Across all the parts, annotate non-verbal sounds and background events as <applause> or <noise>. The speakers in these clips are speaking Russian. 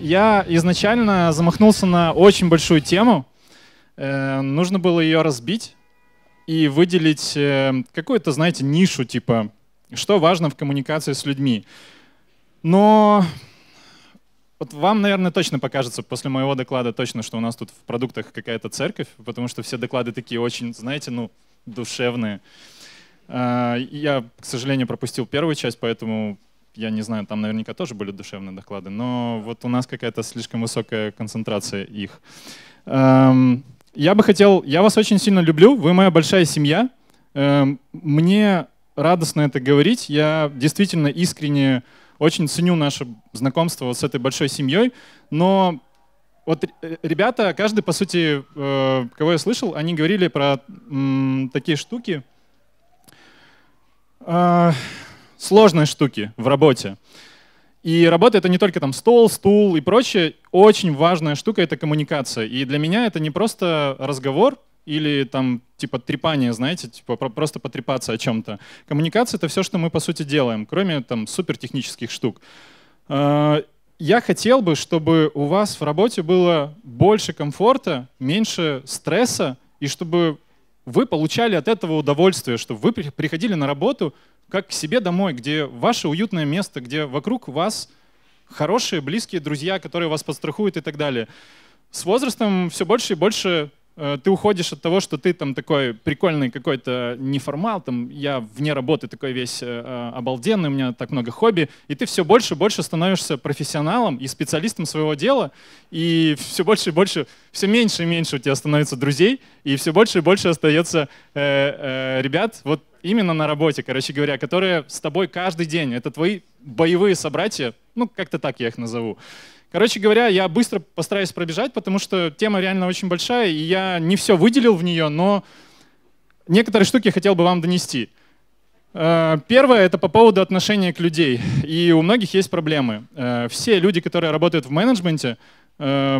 Я изначально замахнулся на очень большую тему. Э, нужно было ее разбить и выделить э, какую-то, знаете, нишу, типа, что важно в коммуникации с людьми. Но вот вам, наверное, точно покажется после моего доклада точно, что у нас тут в продуктах какая-то церковь, потому что все доклады такие очень, знаете, ну, душевные. Э, я, к сожалению, пропустил первую часть, поэтому я не знаю, там наверняка тоже были душевные доклады, но вот у нас какая-то слишком высокая концентрация их. Эм, я бы хотел, я вас очень сильно люблю, вы моя большая семья. Эм, мне радостно это говорить, я действительно искренне очень ценю наше знакомство вот с этой большой семьей, но вот э, ребята, каждый, по сути, э, кого я слышал, они говорили про такие штуки. А, сложные штуки в работе. И работа — это не только там стол, стул и прочее. Очень важная штука — это коммуникация. И для меня это не просто разговор или там типа трепание, знаете, типа просто потрепаться о чем-то. Коммуникация — это все, что мы по сути делаем, кроме там супертехнических штук. Э, я хотел бы, чтобы у вас в работе было больше комфорта, меньше стресса, и чтобы вы получали от этого удовольствие, что вы приходили на работу как к себе домой, где ваше уютное место, где вокруг вас хорошие, близкие друзья, которые вас подстрахуют и так далее. С возрастом все больше и больше Э, ты уходишь от того, что ты там такой прикольный какой-то неформал, там я вне работы такой весь э, э, обалденный, у меня так много хобби, и ты все больше и больше становишься профессионалом и специалистом своего дела, и все больше и больше, все меньше и меньше у тебя становится друзей, и все больше и больше остается ребят вот именно на работе, короче говоря, которые с тобой каждый день, это твои боевые собратья, ну как-то так я их назову. Короче говоря, я быстро постараюсь пробежать, потому что тема реально очень большая, и я не все выделил в нее, но некоторые штуки хотел бы вам донести. Э, первое — это по поводу отношения к людей. И у многих есть проблемы. Э, все люди, которые работают в менеджменте, э,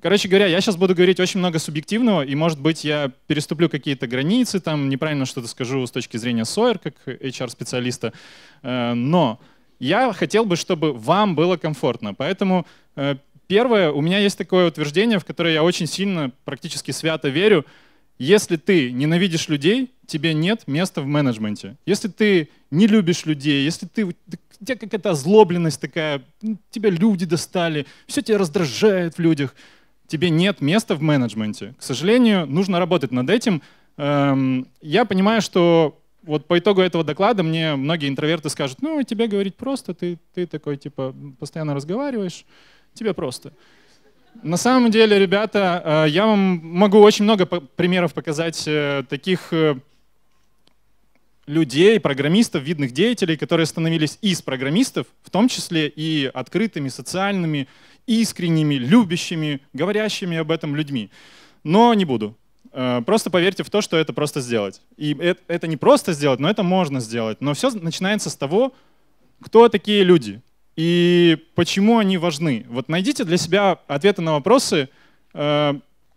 короче говоря, я сейчас буду говорить очень много субъективного, и, может быть, я переступлю какие-то границы, там неправильно что-то скажу с точки зрения Сойер, как HR-специалиста, но я хотел бы, чтобы вам было комфортно. Поэтому э, первое, у меня есть такое утверждение, в которое я очень сильно, практически свято верю. Если ты ненавидишь людей, тебе нет места в менеджменте. Если ты не любишь людей, если ты, у тебя какая-то озлобленность такая, тебя люди достали, все тебя раздражает в людях, тебе нет места в менеджменте. К сожалению, нужно работать над этим. Эм, я понимаю, что вот по итогу этого доклада мне многие интроверты скажут, ну, тебе говорить просто, ты, ты такой, типа, постоянно разговариваешь, тебе просто. На самом деле, ребята, э, я вам могу очень много примеров показать э, таких э, людей, программистов, видных деятелей, которые становились из программистов, в том числе и открытыми, социальными, искренними, любящими, говорящими об этом людьми. Но не буду. Э, просто поверьте в то, что это просто сделать. И это не просто сделать, но это можно сделать. Но все начинается с того, кто такие люди и почему они важны. Вот найдите для себя ответы на вопросы, э,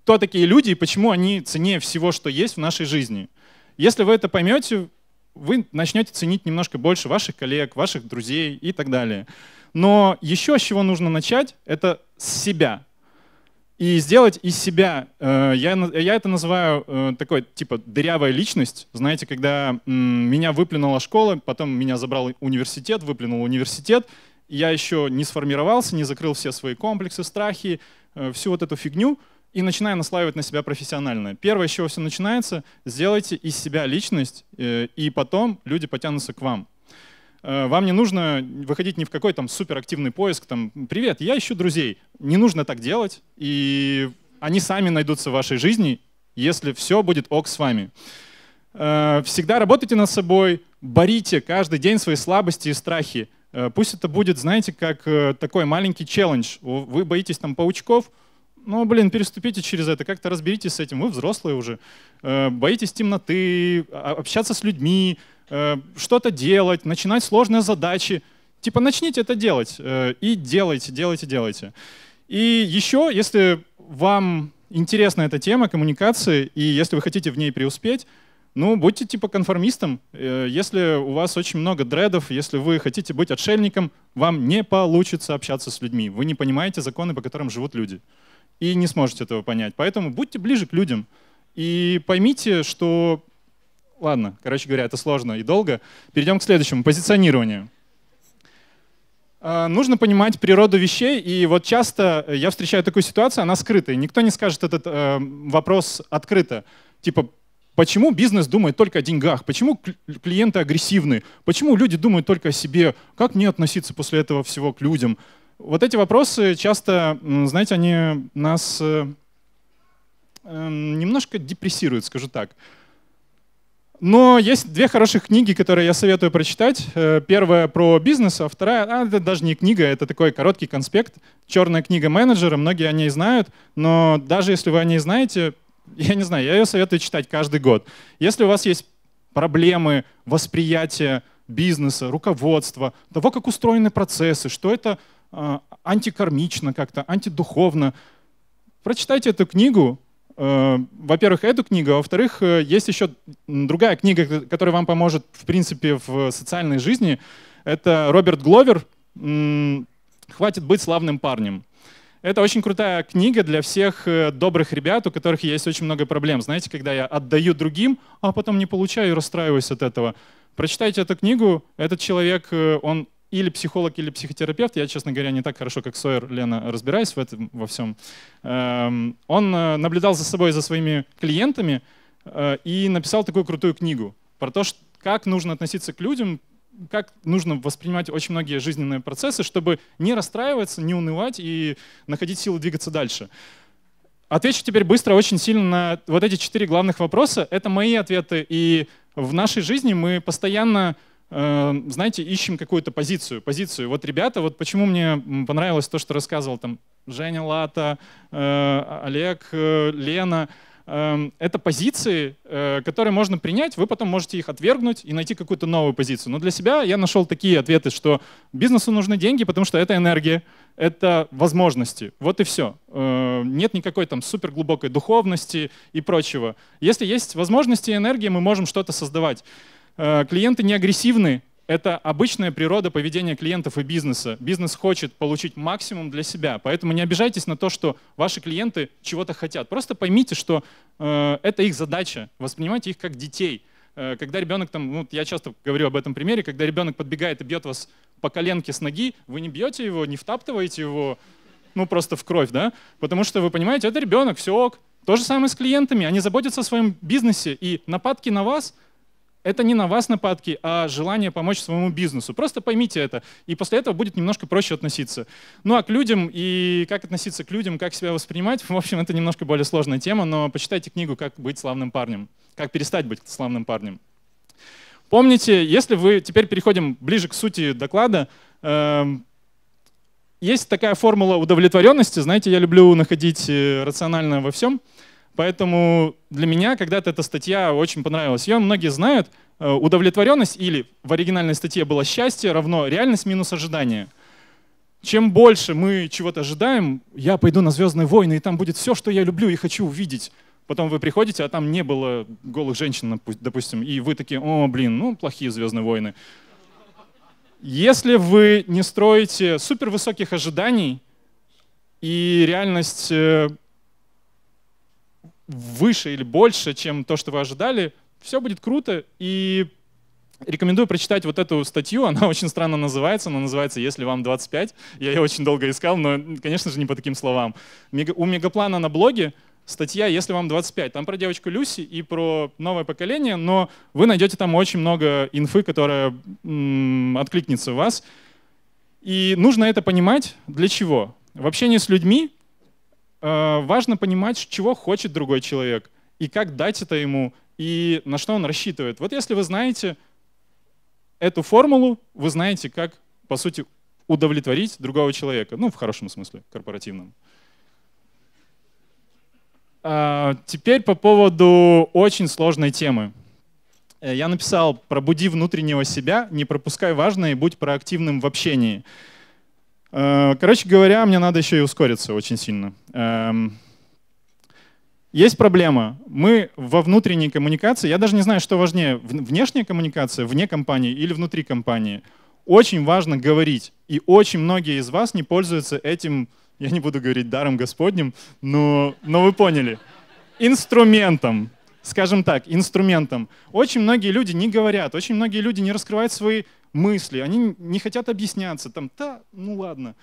кто такие люди и почему они ценнее всего, что есть в нашей жизни. Если вы это поймете, вы начнете ценить немножко больше ваших коллег, ваших друзей и так далее. Но еще с чего нужно начать, это с себя и сделать из себя, э, я, я это называю э, такой, типа, дырявая личность. Знаете, когда меня выплюнула школа, потом меня забрал университет, выплюнул университет, я еще не сформировался, не закрыл все свои комплексы, страхи, э, всю вот эту фигню, и начинаю наслаивать на себя профессиональное. Первое, с чего все начинается, сделайте из себя личность, и потом люди потянутся к вам. Э, вам не нужно выходить ни в какой там суперактивный поиск, там, привет, я ищу друзей. Не нужно так делать, и они сами найдутся в вашей жизни, если все будет ок с вами. Э, всегда работайте над собой, борите каждый день свои слабости и страхи. Э, пусть это будет, знаете, как такой маленький челлендж. Вы боитесь там паучков, ну, блин, переступите через это, как-то разберитесь с этим, вы взрослые уже. Боитесь темноты, а, общаться с людьми, Э, что-то делать, начинать сложные задачи. Типа начните это делать э, и делайте, делайте, делайте. И еще, если вам интересна эта тема коммуникации, и если вы хотите в ней преуспеть, ну, будьте типа конформистом. Э, если у вас очень много дредов, если вы хотите быть отшельником, вам не получится общаться с людьми. Вы не понимаете законы, по которым живут люди. И не сможете этого понять. Поэтому будьте ближе к людям. И поймите, что Ладно, короче говоря, это сложно и долго. Перейдем к следующему, позиционированию. А, нужно понимать природу вещей, и вот часто э, я встречаю такую ситуацию, она скрытая. Никто не скажет этот э, вопрос открыто. Типа, почему бизнес думает только о деньгах? Почему клиенты агрессивны? Почему люди думают только о себе? Как мне относиться после этого всего к людям? Вот эти вопросы часто, знаете, они нас э, э, немножко депрессируют, скажу так. Но есть две хороших книги, которые я советую прочитать. Э, первая про бизнес, а вторая, а, это даже не книга, это такой короткий конспект. Черная книга менеджера, многие о ней знают, но даже если вы о ней знаете, <laughs> я не знаю, я ее советую читать каждый год. Если у вас есть проблемы восприятия бизнеса, руководства, того, как устроены процессы, что это э, антикармично как-то, антидуховно, прочитайте эту книгу, Э, во-первых, эту книгу, а во-вторых, э, есть еще другая книга, которая вам поможет, в принципе, в социальной жизни. Это Роберт Гловер «Хватит быть славным парнем». Это очень крутая книга для всех э, добрых ребят, у которых есть очень много проблем. Знаете, когда я отдаю другим, а потом не получаю и расстраиваюсь от этого. Прочитайте эту книгу. Этот человек, он или психолог, или психотерапевт, я, честно говоря, не так хорошо, как Сойер, Лена, разбираюсь в этом во всем, эм, он э, наблюдал за собой, за своими клиентами э, и написал такую крутую книгу про то, как нужно относиться к людям, как нужно воспринимать очень многие жизненные процессы, чтобы не расстраиваться, не унывать и находить силы двигаться дальше. Отвечу теперь быстро очень сильно на вот эти четыре главных вопроса. Это мои ответы, и в нашей жизни мы постоянно Эм, знаете, ищем какую-то позицию. позицию. Вот, ребята, вот почему мне понравилось то, что рассказывал там Женя Лата, э, а-, Олег, э, Лена. Эм, это позиции, э, которые можно принять, вы потом можете их отвергнуть и найти какую-то новую позицию. Но для себя я нашел такие ответы, что бизнесу нужны деньги, потому что это энергия, это возможности. Вот и все. Нет никакой там суперглубокой духовности и прочего. Если есть возможности и энергия, мы можем что-то создавать. Э, клиенты не агрессивны. Это обычная природа поведения клиентов и бизнеса. Бизнес хочет получить максимум для себя. Поэтому не обижайтесь на то, что ваши клиенты чего-то хотят. Просто поймите, что э, это их задача. Воспринимайте их как детей э, когда ребенок там, ну, я часто говорю об этом примере, когда ребенок подбегает и бьет вас по коленке с ноги, вы не бьете его, не втаптываете его, ну, просто в кровь, да, потому что вы понимаете, это ребенок, все ок. То же самое с клиентами, они заботятся о своем бизнесе, и нападки на вас — это не на вас нападки, а желание помочь своему бизнесу. Просто поймите это, и после этого будет немножко проще относиться. Ну а к людям и как относиться к людям, как себя воспринимать, <laughs> в общем, это немножко более сложная тема, но почитайте книгу «Как быть славным парнем», «Как перестать быть славным парнем». Помните, если вы теперь переходим ближе к сути доклада, эм, есть такая формула удовлетворенности. Знаете, я люблю находить э, рационально во всем. Поэтому для меня когда-то эта статья очень понравилась. Ее многие знают. Э, Удовлетворенность или в оригинальной статье было счастье равно реальность минус ожидание. Чем больше мы чего-то ожидаем, я пойду на «Звездные войны», и там будет все, что я люблю и хочу увидеть. Потом вы приходите, а там не было голых женщин, допустим, и вы такие, о, блин, ну, плохие «Звездные войны». Если вы не строите супервысоких ожиданий, и реальность э, выше или больше, чем то, что вы ожидали, все будет круто. И рекомендую прочитать вот эту статью. Она <laughs> очень странно называется. Она называется «Если вам 25». Я ее очень долго искал, но, конечно же, не по таким словам. У Мегаплана на блоге статья «Если вам 25». Там про девочку Люси и про новое поколение, но вы найдете там очень много инфы, которая м, откликнется у вас. И нужно это понимать для чего? В общении с людьми Э, важно понимать, чего хочет другой человек, и как дать это ему, и на что он рассчитывает. Вот если вы знаете эту формулу, вы знаете, как, по сути, удовлетворить другого человека, ну, в хорошем смысле, корпоративном. А, теперь по поводу очень сложной темы. Э, я написал «Пробуди внутреннего себя, не пропускай важное и будь проактивным в общении». Э, короче говоря, мне надо еще и ускориться очень сильно. Эм, есть проблема. Мы во внутренней коммуникации, я даже не знаю, что важнее, внешняя коммуникация вне компании или внутри компании. Очень важно говорить. И очень многие из вас не пользуются этим, я не буду говорить даром Господним, но, но вы поняли, инструментом скажем так, инструментом. Очень многие люди не говорят, очень многие люди не раскрывают свои мысли, они не хотят объясняться, там, да, ну ладно.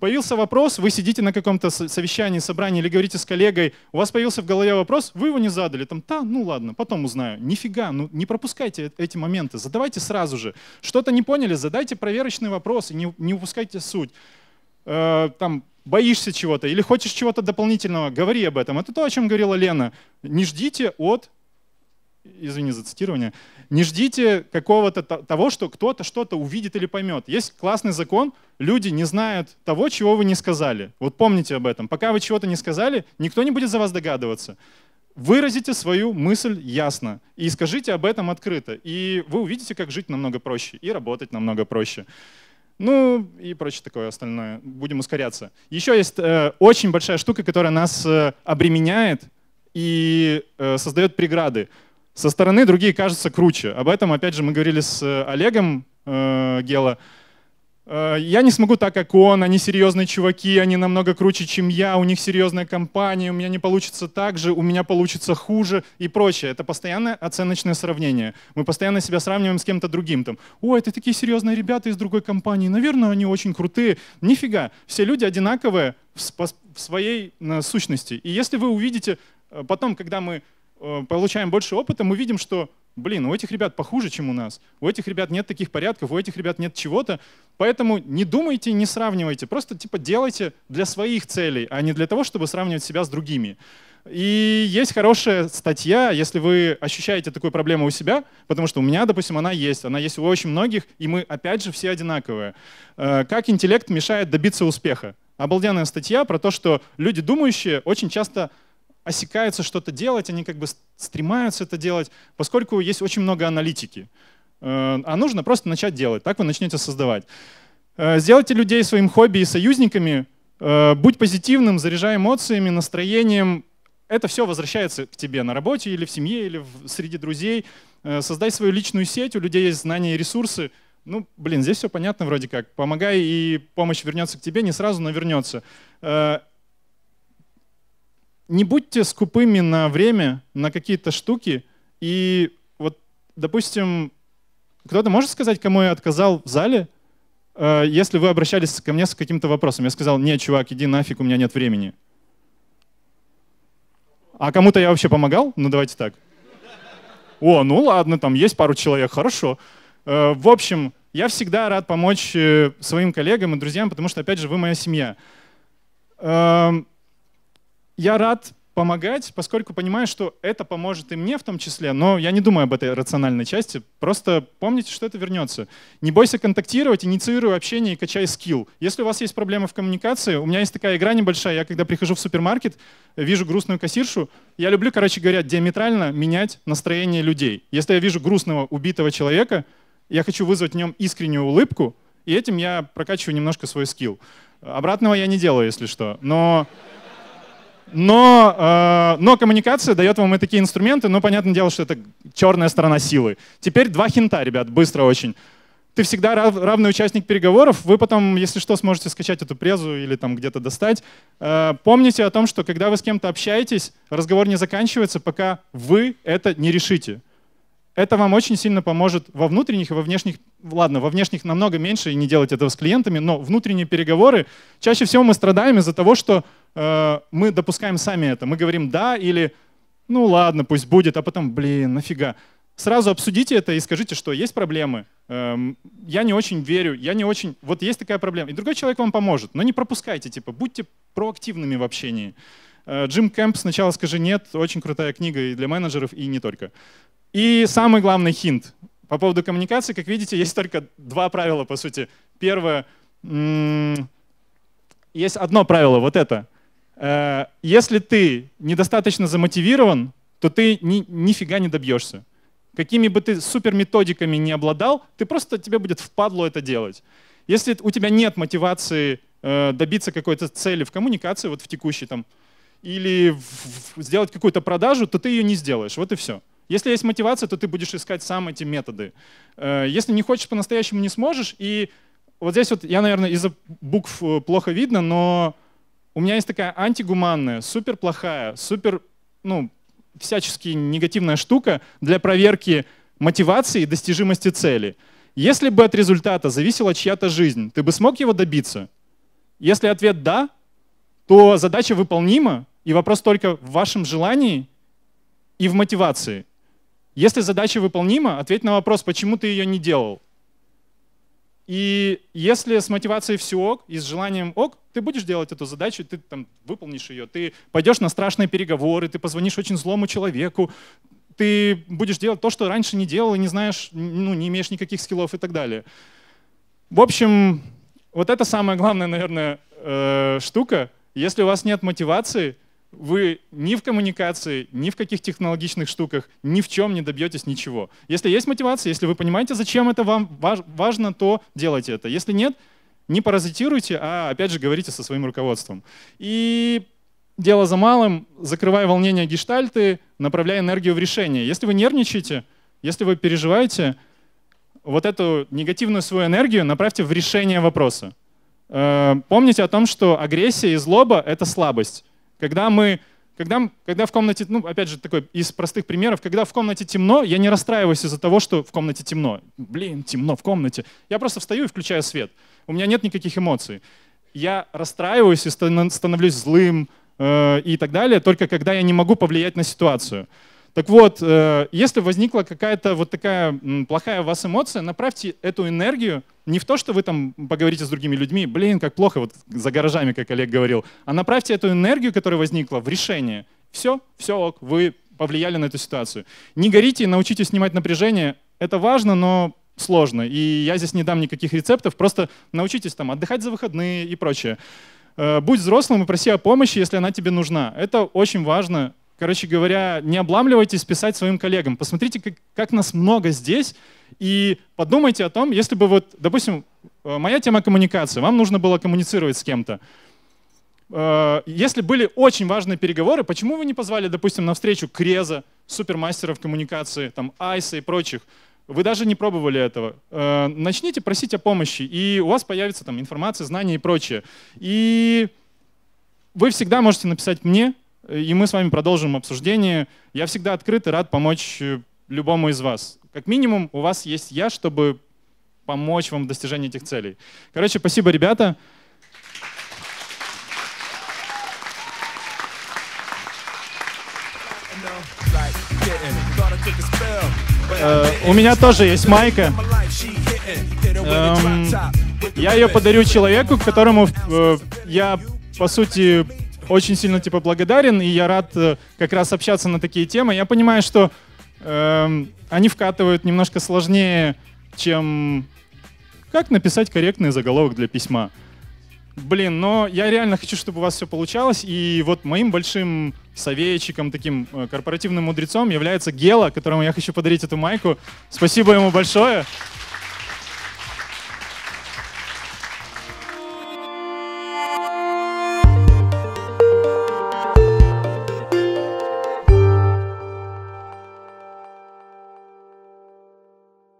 Появился вопрос, вы сидите на каком-то совещании, собрании или говорите с коллегой, у вас появился в голове вопрос, вы его не задали, там, да, ну ладно, потом узнаю. Нифига, ну не пропускайте э-, эти моменты, задавайте сразу же. Что-то не поняли, задайте проверочный вопрос и не, не упускайте суть. Э, там, боишься чего-то или хочешь чего-то дополнительного, говори об этом. Это то, о чем говорила Лена. Не ждите от извини за цитирование, не ждите какого-то того, что кто-то что-то увидит или поймет. Есть классный закон, люди не знают того, чего вы не сказали. Вот помните об этом. Пока вы чего-то не сказали, никто не будет за вас догадываться. Выразите свою мысль ясно и скажите об этом открыто. И вы увидите, как жить намного проще и работать намного проще. Ну и прочее такое остальное. Будем ускоряться. Еще есть э, очень большая штука, которая нас э, обременяет и э, создает преграды. Со стороны другие кажутся круче. Об этом, опять же, мы говорили с э, Олегом э, Гела. Э, я не смогу так, как он, они серьезные чуваки, они намного круче, чем я, у них серьезная компания, у меня не получится так же, у меня получится хуже и прочее. Это постоянное оценочное сравнение. Мы постоянно себя сравниваем с кем-то другим. Там, Ой, это такие серьезные ребята из другой компании, наверное, они очень крутые. Нифига, все люди одинаковые в своей э, сущности. И если вы увидите потом, когда мы Э, получаем больше опыта, мы видим, что, блин, у этих ребят похуже, чем у нас. У этих ребят нет таких порядков, у этих ребят нет чего-то. Поэтому не думайте, не сравнивайте. Просто типа делайте для своих целей, а не для того, чтобы сравнивать себя с другими. И есть хорошая статья, если вы ощущаете такую проблему у себя, потому что у меня, допустим, она есть, она есть у очень многих, и мы, опять же, все одинаковые. Э, как интеллект мешает добиться успеха? Обалденная статья про то, что люди думающие очень часто осекаются что-то делать, они как бы стремаются это делать, поскольку есть очень много аналитики. Э, а нужно просто начать делать, так вы начнете создавать. Э, сделайте людей своим хобби и союзниками, э, будь позитивным, заряжай эмоциями, настроением. Это все возвращается к тебе на работе или в семье, или в, среди друзей. Создай свою личную сеть, у людей есть знания и ресурсы. Ну, блин, здесь все понятно вроде как. Помогай, и помощь вернется к тебе, не сразу, но вернется не будьте скупыми на время, на какие-то штуки. И вот, допустим, кто-то может сказать, кому я отказал в зале, э, если вы обращались ко мне с каким-то вопросом. Я сказал, нет, чувак, иди нафиг, у меня нет времени. А кому-то я вообще помогал? Ну давайте так. О, ну ладно, там есть пару человек, хорошо. Э, в общем, я всегда рад помочь э, своим коллегам и друзьям, потому что, опять же, вы моя семья. Эм, я рад помогать, поскольку понимаю, что это поможет и мне в том числе, но я не думаю об этой рациональной части. Просто помните, что это вернется. Не бойся контактировать, инициируй общение и качай скилл. Если у вас есть проблемы в коммуникации, у меня есть такая игра небольшая, я когда прихожу в супермаркет, вижу грустную кассиршу, я люблю, короче говоря, диаметрально менять настроение людей. Если я вижу грустного, убитого человека, я хочу вызвать в нем искреннюю улыбку, и этим я прокачиваю немножко свой скилл. Обратного я не делаю, если что. Но но, э, но коммуникация дает вам и такие инструменты, но понятное дело, что это черная сторона силы. Теперь два хинта, ребят, быстро очень. Ты всегда равный участник переговоров, вы потом, если что, сможете скачать эту презу или там где-то достать. Э, помните о том, что когда вы с кем-то общаетесь, разговор не заканчивается, пока вы это не решите. Это вам очень сильно поможет во внутренних и во внешних, ладно, во внешних намного меньше и не делать этого с клиентами, но внутренние переговоры, чаще всего мы страдаем из-за того, что э, мы допускаем сами это. Мы говорим «да» или «ну ладно, пусть будет», а потом «блин, нафига». Сразу обсудите это и скажите, что есть проблемы, эм, я не очень верю, я не очень... Вот есть такая проблема. И другой человек вам поможет, но не пропускайте, типа, будьте проактивными в общении. Э, Джим Кэмп «Сначала скажи нет» — очень крутая книга и для менеджеров, и не только. И самый главный хинт по поводу коммуникации, как видите, есть только два правила, по сути. Первое — есть одно правило, вот это. Э, если ты недостаточно замотивирован, то ты ни, нифига не добьешься. Какими бы ты супер методиками не обладал, ты просто тебе будет впадло это делать. Если у тебя нет мотивации э, добиться какой-то цели в коммуникации, вот в текущей там или сделать какую-то продажу, то ты ее не сделаешь. Вот и все. Если есть мотивация, то ты будешь искать сам эти методы. Э, если не хочешь по-настоящему, не сможешь. И вот здесь вот я, наверное, из-за букв э, плохо видно, но у меня есть такая антигуманная, супер плохая, супер, ну, всячески негативная штука для проверки мотивации и достижимости цели. Если бы от результата зависела чья-то жизнь, ты бы смог его добиться? Если ответ «да», то задача выполнима, и вопрос только в вашем желании и в мотивации. Если задача выполнима, ответь на вопрос, почему ты ее не делал. И если с мотивацией все ок, и с желанием ок, ты будешь делать эту задачу, ты там выполнишь ее, ты пойдешь на страшные переговоры, ты позвонишь очень злому человеку, ты будешь делать то, что раньше не делал и не знаешь, ну, не имеешь никаких скиллов и так далее. В общем, вот это самая главная, наверное, э, штука. Если у вас нет мотивации, вы ни в коммуникации, ни в каких технологичных штуках, ни в чем не добьетесь ничего. Если есть мотивация, если вы понимаете, зачем это вам важно, то делайте это. Если нет, не паразитируйте, а опять же говорите со своим руководством. И дело за малым, закрывая волнение гештальты, направляя энергию в решение. Если вы нервничаете, если вы переживаете, вот эту негативную свою энергию направьте в решение вопроса. Э, помните о том, что агрессия и злоба — это слабость. Когда мы когда, когда в комнате, ну, опять же, такой из простых примеров, когда в комнате темно, я не расстраиваюсь из-за того, что в комнате темно. Блин, темно в комнате. Я просто встаю и включаю свет. У меня нет никаких эмоций. Я расстраиваюсь и становлюсь злым э, и так далее, только когда я не могу повлиять на ситуацию. Так вот, э, если возникла какая-то вот такая плохая у вас эмоция, направьте эту энергию не в то, что вы там поговорите с другими людьми, блин, как плохо, вот за гаражами, как Олег говорил, а направьте эту энергию, которая возникла, в решение. Все, все ок, вы повлияли на эту ситуацию. Не горите, научитесь снимать напряжение. Это важно, но сложно. И я здесь не дам никаких рецептов, просто научитесь там отдыхать за выходные и прочее. Э, будь взрослым и проси о помощи, если она тебе нужна. Это очень важно короче говоря, не обламливайтесь писать своим коллегам. Посмотрите, как, как нас много здесь, и подумайте о том, если бы вот, допустим, э, моя тема коммуникации, вам нужно было коммуницировать с кем-то. Э, если были очень важные переговоры, почему вы не позвали, допустим, на встречу Креза, супермастеров коммуникации, там, Айса и прочих? Вы даже не пробовали этого. Э, начните просить о помощи, и у вас появится там информация, знания и прочее. И вы всегда можете написать мне, и мы с вами продолжим обсуждение. Я всегда открыт и рад помочь э, любому из вас. Как минимум, у вас есть я, чтобы помочь вам в достижении этих целей. Короче, спасибо, ребята. Э, у меня тоже есть майка. Эм, я ее подарю человеку, которому э, я, по сути, очень сильно типа благодарен, и я рад э, как раз общаться на такие темы. Я понимаю, что э, они вкатывают немножко сложнее, чем как написать корректный заголовок для письма. Блин, но я реально хочу, чтобы у вас все получалось. И вот моим большим советчиком, таким э, корпоративным мудрецом является Гела, которому я хочу подарить эту майку. Спасибо ему большое.